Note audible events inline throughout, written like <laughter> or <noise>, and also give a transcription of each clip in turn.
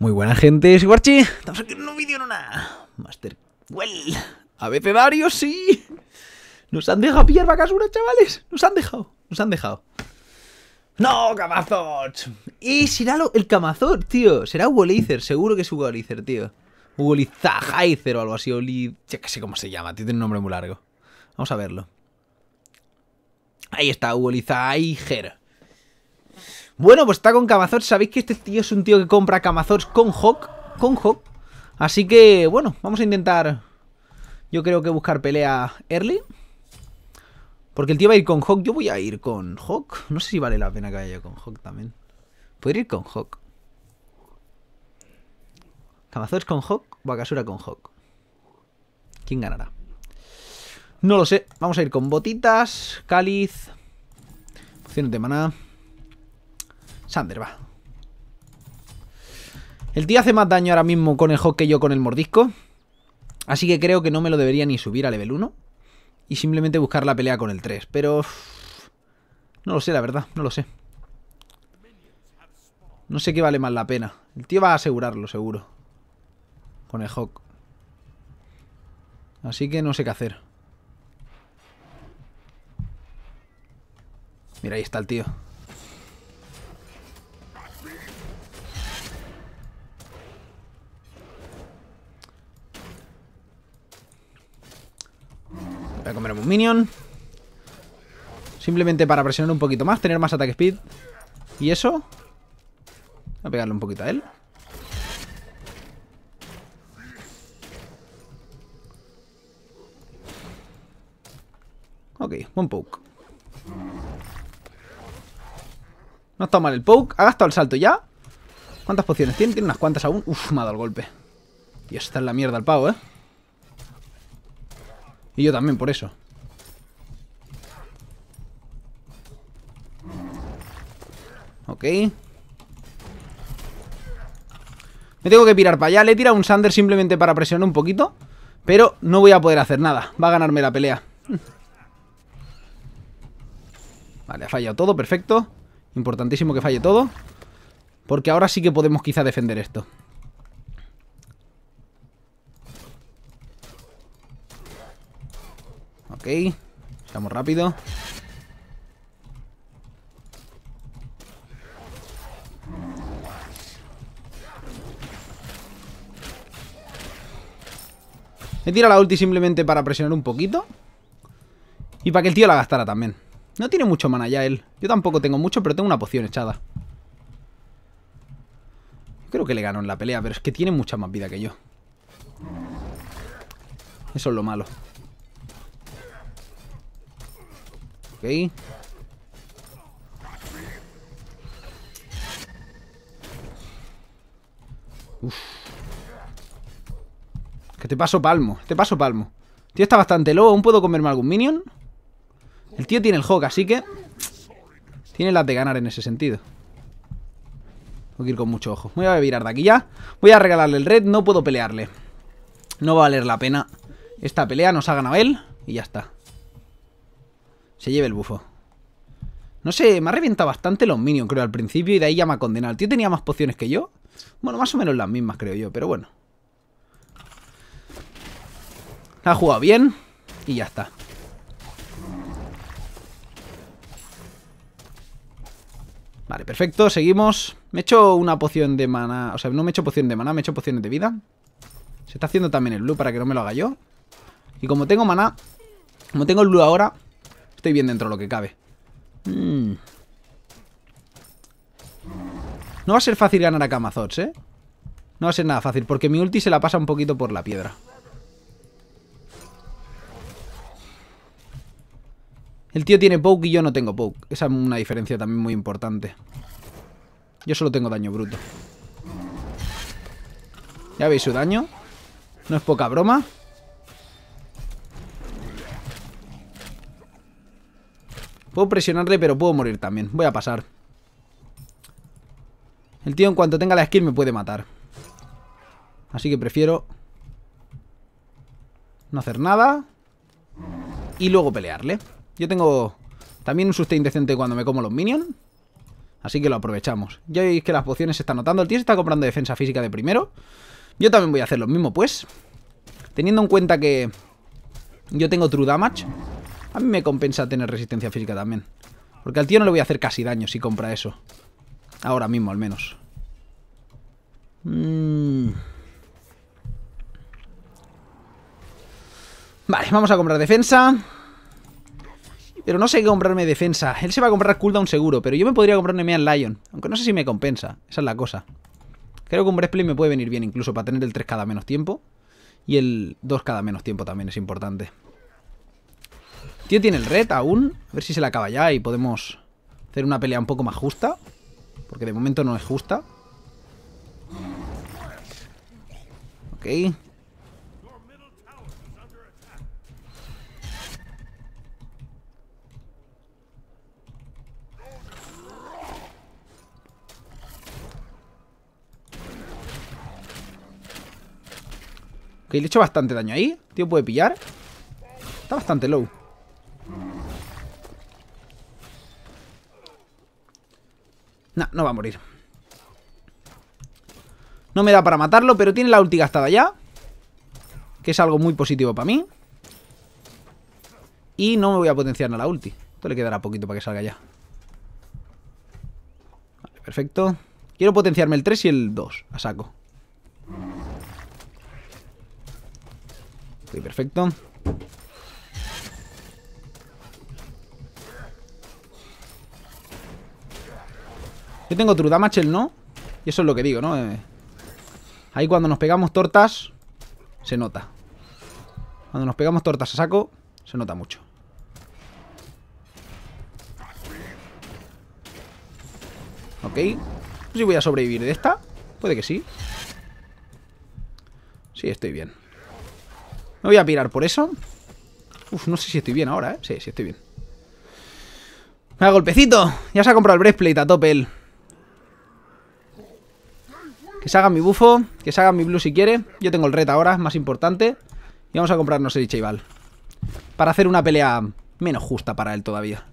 Muy buena gente, soy Estamos aquí en un nuevo vídeo en Master Well. varios sí. Nos han dejado pillar vacasuras, chavales. Nos han dejado, nos han dejado. ¡No, Camazot! Y será el Camazot, tío. Será Wolizer, seguro que es Wolizer, tío. Wolizajaizer o algo así. Oli... Ya que sé cómo se llama, tío. Tiene un nombre muy largo. Vamos a verlo. Ahí está, Wolizajaizer. Bueno, pues está con Camazor. Sabéis que este tío es un tío que compra Camazors con Hawk. Con Hawk. Así que, bueno, vamos a intentar... Yo creo que buscar pelea early. Porque el tío va a ir con Hawk. Yo voy a ir con Hawk. No sé si vale la pena que vaya con Hawk también. ¿Puedo ir con Hawk. Camazors con Hawk. casura con Hawk. ¿Quién ganará? No lo sé. Vamos a ir con botitas, cáliz, Opción de maná. Sander, va. El tío hace más daño ahora mismo con el Hawk que yo con el mordisco. Así que creo que no me lo debería ni subir a level 1. Y simplemente buscar la pelea con el 3. Pero... No lo sé, la verdad. No lo sé. No sé qué vale más la pena. El tío va a asegurarlo, seguro. Con el Hawk. Así que no sé qué hacer. Mira, ahí está el tío. minion. Simplemente para presionar un poquito más, tener más ataque speed. ¿Y eso? a pegarle un poquito a él. Ok, buen poke. No estado mal el poke. Ha gastado el salto ya. ¿Cuántas pociones tiene? Tiene unas cuantas aún. Uf, me ha dado el golpe. Y está en la mierda el pavo, ¿eh? Y yo también, por eso. Me tengo que pirar para allá. Le he tirado un Sander simplemente para presionar un poquito. Pero no voy a poder hacer nada. Va a ganarme la pelea. Vale, ha fallado todo. Perfecto. Importantísimo que falle todo. Porque ahora sí que podemos quizá defender esto. Ok. Estamos rápido. Tira la ulti simplemente para presionar un poquito. Y para que el tío la gastara también. No tiene mucho mana ya él. Yo tampoco tengo mucho, pero tengo una poción echada. Creo que le ganó en la pelea, pero es que tiene mucha más vida que yo. Eso es lo malo. Ok. Uf. Que te paso palmo, te paso palmo. El tío está bastante loco, aún puedo comerme algún minion. El tío tiene el Hawk, así que... Tiene las de ganar en ese sentido. Tengo que ir con mucho ojo. Voy a virar de aquí ya. Voy a regalarle el red, no puedo pelearle. No va a valer la pena. Esta pelea nos ha ganado él y ya está. Se lleve el bufo. No sé, me ha reventado bastante los minions, creo, al principio. Y de ahí ya me ha condenado. El tío tenía más pociones que yo. Bueno, más o menos las mismas, creo yo, pero bueno. Ha jugado bien y ya está. Vale, perfecto, seguimos. Me he hecho una poción de mana. O sea, no me he hecho poción de mana, me he hecho pociones de vida. Se está haciendo también el blue para que no me lo haga yo. Y como tengo mana, como tengo el blue ahora, estoy bien dentro de lo que cabe. Mm. No va a ser fácil ganar a Kamazots, ¿eh? No va a ser nada fácil, porque mi ulti se la pasa un poquito por la piedra. El tío tiene poke y yo no tengo poke. Esa es una diferencia también muy importante. Yo solo tengo daño bruto. Ya veis su daño. No es poca broma. Puedo presionarle, pero puedo morir también. Voy a pasar. El tío en cuanto tenga la skill me puede matar. Así que prefiero... No hacer nada. Y luego pelearle. Yo tengo también un sustain indecente cuando me como los minions. Así que lo aprovechamos. Ya veis que las pociones se están notando. El tío se está comprando defensa física de primero. Yo también voy a hacer lo mismo, pues. Teniendo en cuenta que yo tengo true damage, a mí me compensa tener resistencia física también. Porque al tío no le voy a hacer casi daño si compra eso. Ahora mismo, al menos. Mm. Vale, vamos a comprar defensa. Pero no sé qué comprarme defensa. Él se va a comprar cooldown seguro, pero yo me podría comprarme al Lion. Aunque no sé si me compensa. Esa es la cosa. Creo que un Breastplate me puede venir bien incluso para tener el 3 cada menos tiempo. Y el 2 cada menos tiempo también es importante. Tío tiene el red aún. A ver si se la acaba ya y podemos hacer una pelea un poco más justa. Porque de momento no es justa. Ok. Ok, le he hecho bastante daño ahí. Tío, puede pillar. Está bastante low. Nah, no va a morir. No me da para matarlo, pero tiene la ulti gastada ya. Que es algo muy positivo para mí. Y no me voy a potenciar a la ulti. Esto le quedará poquito para que salga ya. Vale, perfecto. Quiero potenciarme el 3 y el 2 a saco. Ok, perfecto. Yo tengo trudamachel, no. Y eso es lo que digo, ¿no? Eh, ahí cuando nos pegamos tortas, se nota. Cuando nos pegamos tortas a saco, se nota mucho. Ok. No sé si voy a sobrevivir de esta. Puede que sí. Sí, estoy bien. Me voy a pirar por eso. Uf, no sé si estoy bien ahora, ¿eh? Sí, sí estoy bien. Me da golpecito. Ya se ha comprado el breastplate a tope él. Que se haga mi bufo. Que se haga mi blue si quiere. Yo tengo el red ahora, más importante. Y vamos a comprarnos el Ichival. Para hacer una pelea menos justa para él todavía.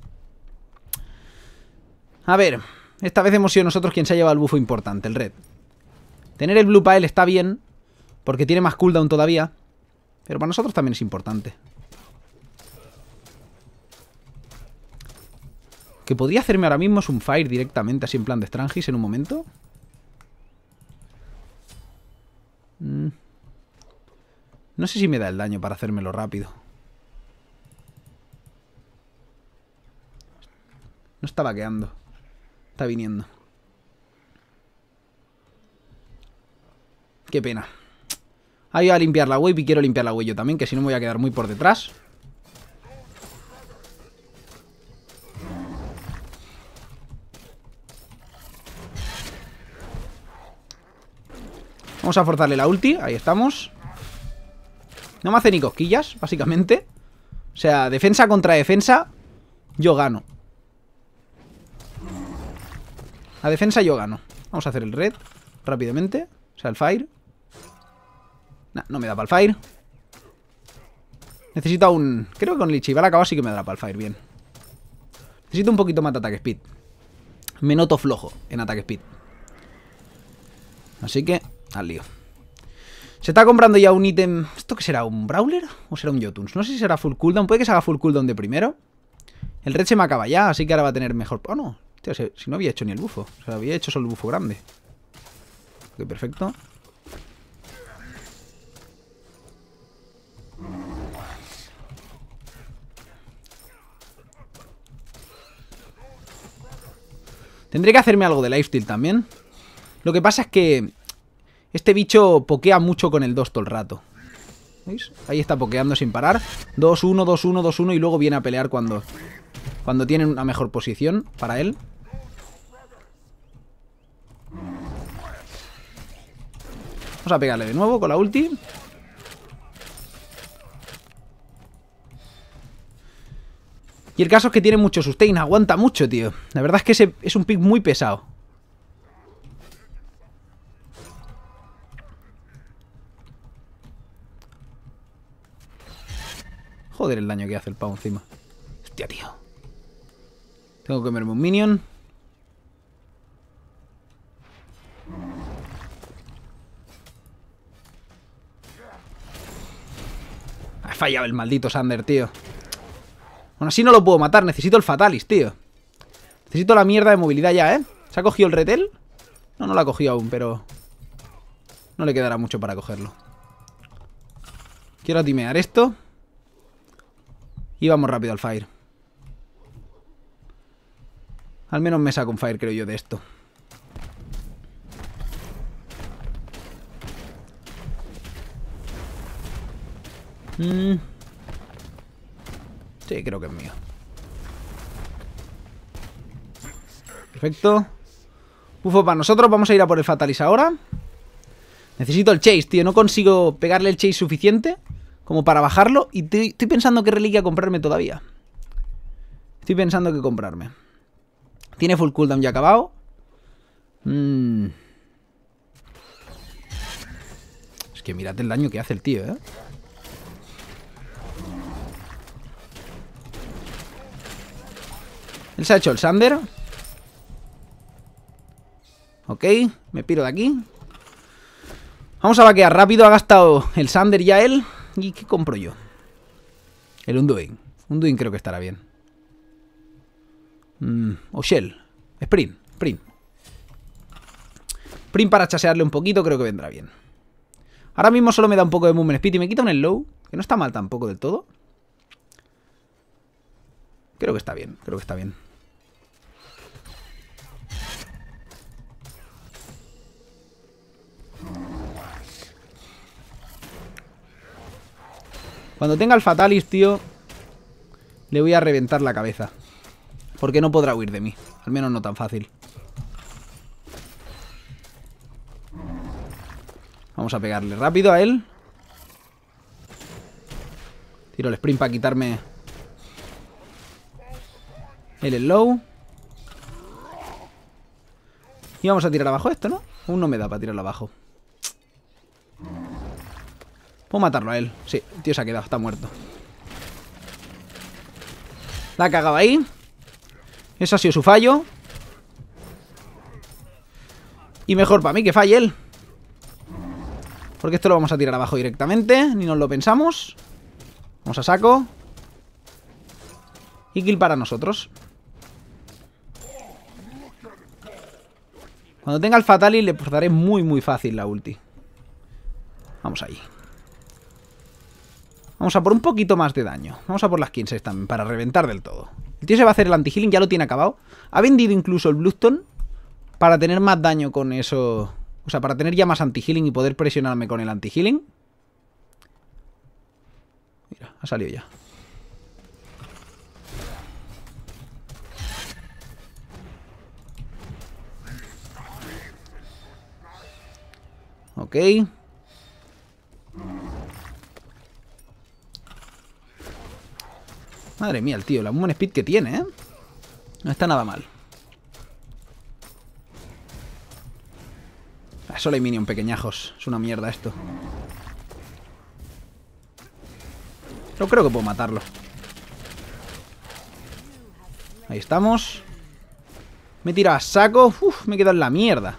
A ver. Esta vez hemos sido nosotros quien se ha llevado el bufo importante, el red. Tener el blue para él está bien. Porque tiene más cooldown todavía. Pero para nosotros también es importante. Que podría hacerme ahora mismo es un fire directamente, así en plan de Strangis en un momento. Mm. No sé si me da el daño para hacérmelo rápido. No está vaqueando. Está viniendo. Qué pena. Ahí va a limpiar la wave y quiero limpiar la wave yo también, que si no me voy a quedar muy por detrás. Vamos a forzarle la ulti, ahí estamos No me hace ni cosquillas, básicamente O sea, defensa contra defensa Yo gano A defensa yo gano Vamos a hacer el red, rápidamente O sea, el fire no me da Palfire. Necesito un... Creo que con a acabar sí que me dará Palfire, bien. Necesito un poquito más de ataque speed. Me noto flojo en ataque speed. Así que, al lío. Se está comprando ya un ítem... ¿Esto qué será? ¿Un Brawler? ¿O será un Jotuns? No sé si será full cooldown. Puede que se haga full cooldown de primero. El red se me acaba ya, así que ahora va a tener mejor... Oh, no. Tío, si no había hecho ni el bufo. O sea, había hecho solo el bufo grande. Ok, perfecto. Tendré que hacerme algo de lifesteal también. Lo que pasa es que este bicho pokea mucho con el 2 todo el rato. ¿Veis? Ahí está pokeando sin parar. 2-1, 2-1, 2-1 y luego viene a pelear cuando, cuando tienen una mejor posición para él. Vamos a pegarle de nuevo con la ulti. Y el caso es que tiene mucho sustain, aguanta mucho, tío. La verdad es que es un pick muy pesado. Joder el daño que hace el Pau encima. Hostia, tío. Tengo que comerme un minion. Ha fallado el maldito Sander, tío. Aún así no lo puedo matar. Necesito el Fatalis, tío. Necesito la mierda de movilidad ya, ¿eh? ¿Se ha cogido el retel? No, no lo ha cogido aún, pero... No le quedará mucho para cogerlo. Quiero timear esto. Y vamos rápido al Fire. Al menos me saco un Fire, creo yo, de esto. Mmm... Sí, creo que es mío. Perfecto. Bufo para nosotros. Vamos a ir a por el Fatalis ahora. Necesito el Chase, tío. No consigo pegarle el Chase suficiente como para bajarlo. Y estoy pensando qué reliquia comprarme todavía. Estoy pensando qué comprarme. Tiene full cooldown ya acabado. Mm. Es que mirad el daño que hace el tío, ¿eh? Él se ha hecho el Sander. Ok, me piro de aquí. Vamos a vaquear rápido. Ha gastado el Sander ya él. ¿Y qué compro yo? El Undoing. Undoing creo que estará bien. Mm, o Shell. Sprint. Sprint. Sprint para chasearle un poquito creo que vendrá bien. Ahora mismo solo me da un poco de movement speed y me quita un low Que no está mal tampoco del todo. Creo que está bien. Creo que está bien. Cuando tenga el Fatalis, tío, le voy a reventar la cabeza. Porque no podrá huir de mí. Al menos no tan fácil. Vamos a pegarle rápido a él. Tiro el sprint para quitarme el slow. Y vamos a tirar abajo esto, ¿no? Aún no me da para tirarlo abajo matarlo a él. Sí, tío se ha quedado, está muerto. La ha cagado ahí. Ese ha sido su fallo. Y mejor para mí que falle él. Porque esto lo vamos a tirar abajo directamente. Ni nos lo pensamos. Vamos a saco. Y kill para nosotros. Cuando tenga el Fatali le daré muy muy fácil la ulti. Vamos ahí. Vamos a por un poquito más de daño. Vamos a por las 15 también, para reventar del todo. El tío se va a hacer el anti-healing, ya lo tiene acabado. Ha vendido incluso el Bluestone para tener más daño con eso... O sea, para tener ya más anti-healing y poder presionarme con el anti-healing. Mira, ha salido ya. Ok. Madre mía, el tío, la buen speed que tiene, ¿eh? No está nada mal. solo hay minion pequeñajos. Es una mierda esto. Yo creo que puedo matarlo. Ahí estamos. Me tira a saco. Uf, me quedado en la mierda.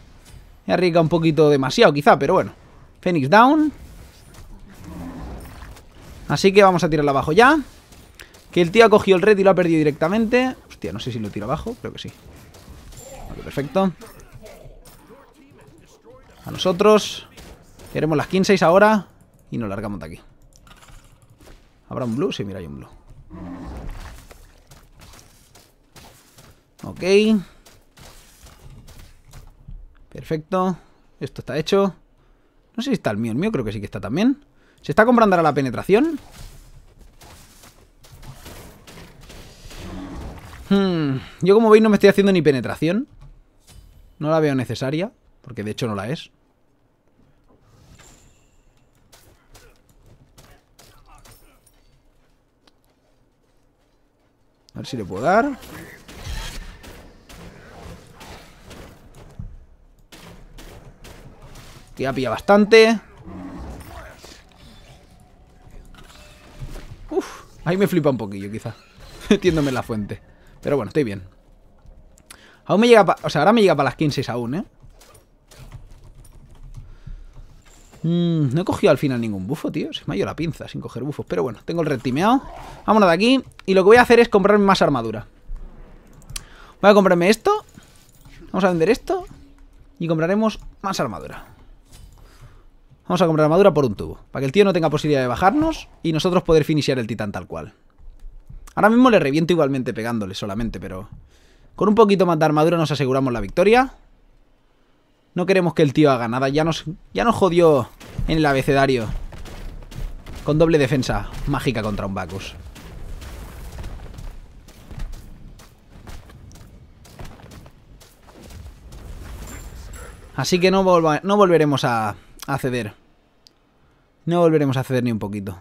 Me arriesgado un poquito demasiado quizá, pero bueno. Phoenix down. Así que vamos a tirarla abajo ya. Que el tío ha cogido el red y lo ha perdido directamente. Hostia, no sé si lo tiro abajo, creo que sí. Vale, perfecto. A nosotros. Queremos las 15 ahora. Y nos largamos de aquí. ¿Habrá un blue? Sí, mira, hay un blue. Ok. Perfecto. Esto está hecho. No sé si está el mío. El mío creo que sí que está también. ¿Se está comprando ahora la penetración? yo como veis no me estoy haciendo ni penetración. No la veo necesaria, porque de hecho no la es. A ver si le puedo dar. Que ya pilla bastante. Uf, ahí me flipa un poquillo quizá. <laughs> en la fuente. Pero bueno, estoy bien. Aún me llega O sea, ahora me llega para las 15 aún, ¿eh? Mm, no he cogido al final ningún bufo, tío. Se me ha ido la pinza sin coger bufos. Pero bueno, tengo el red vamos Vámonos de aquí. Y lo que voy a hacer es comprarme más armadura. Voy a comprarme esto. Vamos a vender esto. Y compraremos más armadura. Vamos a comprar armadura por un tubo. Para que el tío no tenga posibilidad de bajarnos. Y nosotros poder finiciar el titán tal cual. Ahora mismo le reviento igualmente pegándole solamente, pero... Con un poquito más de armadura nos aseguramos la victoria. No queremos que el tío haga nada. Ya nos, ya nos jodió en el abecedario. Con doble defensa mágica contra un Bacchus. Así que no, no volveremos a, a ceder. No volveremos a ceder ni un poquito.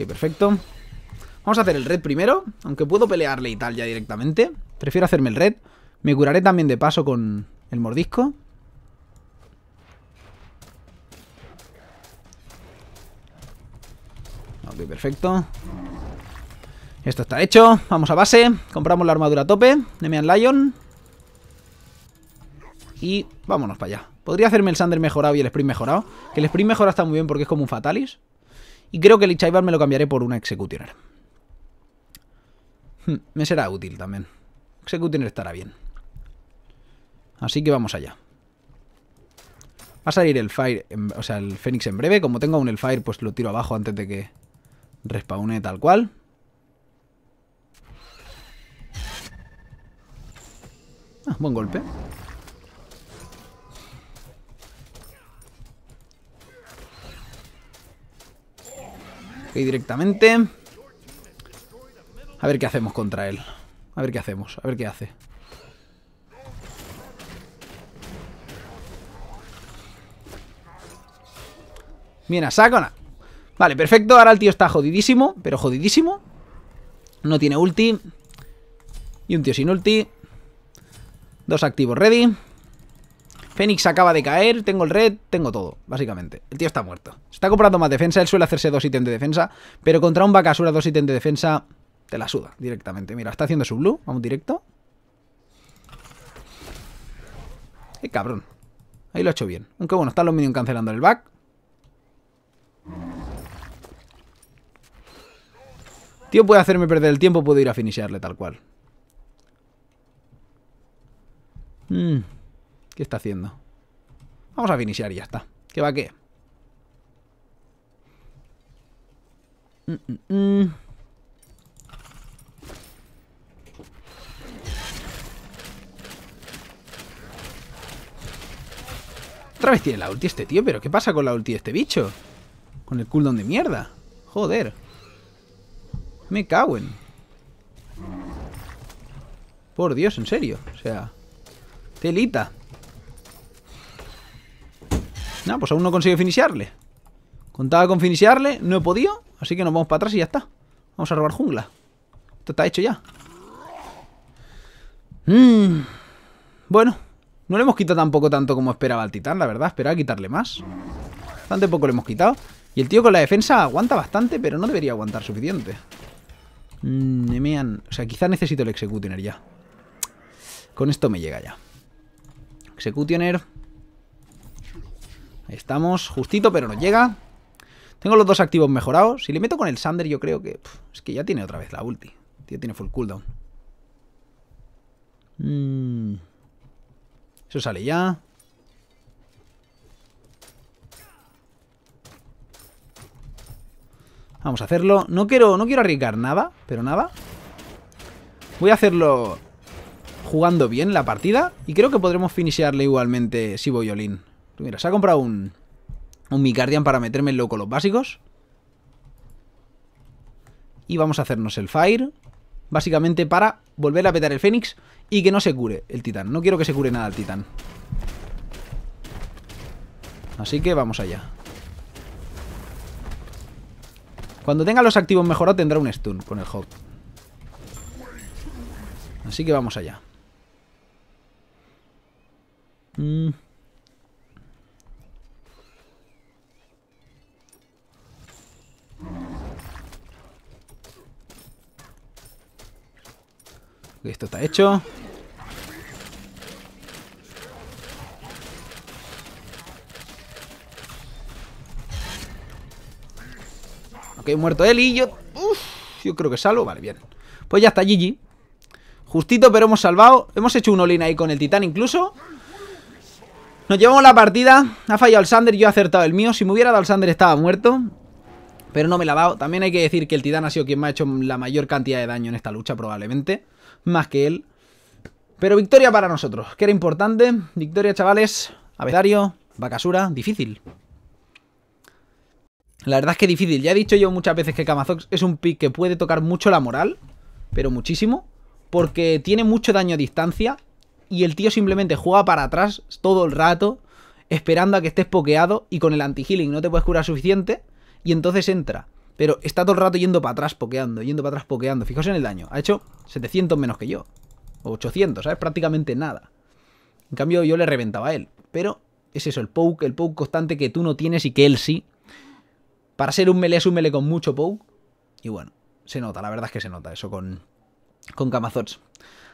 Ok, perfecto. Vamos a hacer el red primero, aunque puedo pelearle y tal ya directamente. Prefiero hacerme el red. Me curaré también de paso con el mordisco. Ok, perfecto. Esto está hecho. Vamos a base. Compramos la armadura a tope. Nemean Lion. Y vámonos para allá. Podría hacerme el Sander mejorado y el Sprint mejorado. Que el Sprint mejorado está muy bien porque es como un Fatalis. Y creo que el Ichaibar me lo cambiaré por una Executioner. Hmm, me será útil también. Executioner estará bien. Así que vamos allá. Va a salir el Fire, o sea, el Fénix en breve. Como tengo un el Fire, pues lo tiro abajo antes de que respawne tal cual. Ah, buen golpe. directamente. A ver qué hacemos contra él. A ver qué hacemos, a ver qué hace. Bien, a Vale, perfecto. Ahora el tío está jodidísimo, pero jodidísimo. No tiene ulti. Y un tío sin ulti. Dos activos ready. Fénix acaba de caer, tengo el red, tengo todo, básicamente. El tío está muerto. Está comprando más defensa, él suele hacerse dos ítems de defensa, pero contra un Bakasura dos ítems de defensa te la suda directamente. Mira, está haciendo su blue, vamos directo. Qué cabrón. Ahí lo ha hecho bien. Aunque bueno, están los minions cancelando el back. Tío puede hacerme perder el tiempo, puedo ir a finisharle tal cual. Mmm... ¿Qué está haciendo? Vamos a finishar y ya está. ¿Qué va qué? Otra vez tiene la ulti este tío, pero ¿qué pasa con la ulti de este bicho? Con el cooldown de mierda. Joder. Me cago en. Por Dios, en serio. O sea. Telita pues aún no consigo finiciarle. Contaba con finiciarle, no he podido, así que nos vamos para atrás y ya está. Vamos a robar jungla. Esto está hecho ya. Mm. Bueno, no le hemos quitado tampoco tanto como esperaba al titán, la verdad. Esperaba quitarle más. Bastante poco le hemos quitado. Y el tío con la defensa aguanta bastante, pero no debería aguantar suficiente. Mm, o sea, quizá necesito el Executioner ya. Con esto me llega ya. Executioner. Estamos justito, pero no llega. Tengo los dos activos mejorados. Si le meto con el Sander, yo creo que... es que ya tiene otra vez la ulti. Ya tiene full cooldown. Mm. Eso sale ya. Vamos a hacerlo. No quiero, no quiero arriesgar nada, pero nada. Voy a hacerlo jugando bien la partida. Y creo que podremos finishearle igualmente si voy all Mira, se ha comprado un, un Micardian para meterme en loco los básicos. Y vamos a hacernos el Fire. Básicamente para volver a petar el Fénix y que no se cure el Titán. No quiero que se cure nada el Titán. Así que vamos allá. Cuando tenga los activos mejorados tendrá un stun con el Hog. Así que vamos allá. Mmm... esto está hecho. Ok, muerto él y yo... yo creo que salvo. Vale, bien. Pues ya está, Gigi. Justito, pero hemos salvado. Hemos hecho un olín ahí con el titán incluso. Nos llevamos la partida. Ha fallado el Sander, yo he acertado el mío. Si me hubiera dado el Sander estaba muerto. Pero no me la ha dado. También hay que decir que el titán ha sido quien me ha hecho la mayor cantidad de daño en esta lucha probablemente más que él. Pero victoria para nosotros, que era importante. Victoria, chavales. Avedario, Bacasura, difícil. La verdad es que difícil. Ya he dicho yo muchas veces que Kamazox es un pick que puede tocar mucho la moral, pero muchísimo, porque tiene mucho daño a distancia y el tío simplemente juega para atrás todo el rato, esperando a que estés pokeado y con el anti-healing no te puedes curar suficiente y entonces entra pero está todo el rato yendo para atrás pokeando, yendo para atrás pokeando. Fijaos en el daño. Ha hecho 700 menos que yo. 800, ¿sabes? Prácticamente nada. En cambio, yo le reventaba a él. Pero es eso, el poke, el poke constante que tú no tienes y que él sí. Para ser un melee es un melee con mucho poke. Y bueno, se nota, la verdad es que se nota eso con, con Camazots.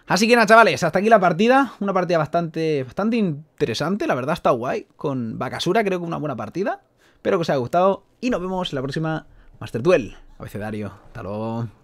Así que nada, chavales, hasta aquí la partida. Una partida bastante, bastante interesante, la verdad está guay. Con vacasura, creo que una buena partida. Espero que os haya gustado y nos vemos en la próxima Master Duel, abecedario. Hasta luego.